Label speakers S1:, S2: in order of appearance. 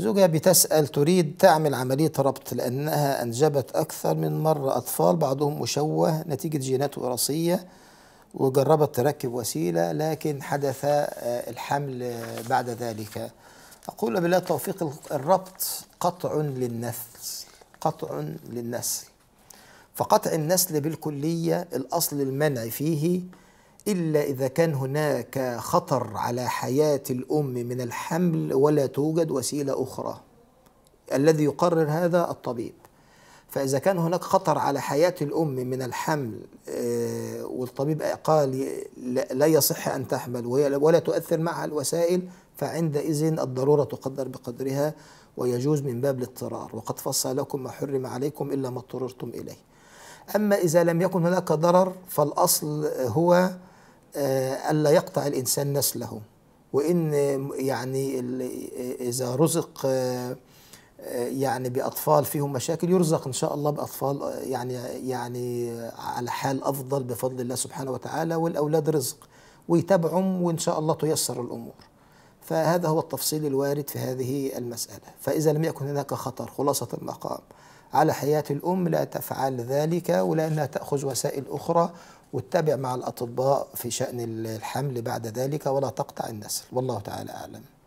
S1: زوجها بتسأل تريد تعمل عملية ربط لأنها أنجبت أكثر من مرة أطفال بعضهم مشوه نتيجة جينات وراثية وجربت تركب وسيلة لكن حدث آه، الحمل بعد ذلك أقول بالله التوفيق الربط قطع للنسل قطع للنسل فقطع النسل بالكلية الأصل المنع فيه إلا إذا كان هناك خطر على حياة الأم من الحمل ولا توجد وسيلة أخرى الذي يقرر هذا الطبيب فإذا كان هناك خطر على حياة الأم من الحمل آه، والطبيب قال لا يصح أن تحمل ولا تؤثر معها الوسائل فعندئذ الضرورة تقدر بقدرها ويجوز من باب الاضطرار وقد فصل لكم ما حرم عليكم إلا ما اضطررتم إليه أما إذا لم يكن هناك ضرر فالأصل هو آه، ألا يقطع الإنسان نسله وإن يعني إذا رزق آه، آه، يعني بأطفال فيهم مشاكل يرزق إن شاء الله بأطفال يعني يعني على حال أفضل بفضل الله سبحانه وتعالى والأولاد رزق ويتابعهم وإن شاء الله تيسر الأمور فهذا هو التفصيل الوارد في هذه المسألة فإذا لم يكن هناك خطر خلاصة المقام على حياة الأم لا تفعل ذلك ولا أنها تأخذ وسائل أخرى واتبع مع الأطباء في شأن الحمل بعد ذلك ولا تقطع النسل والله تعالى أعلم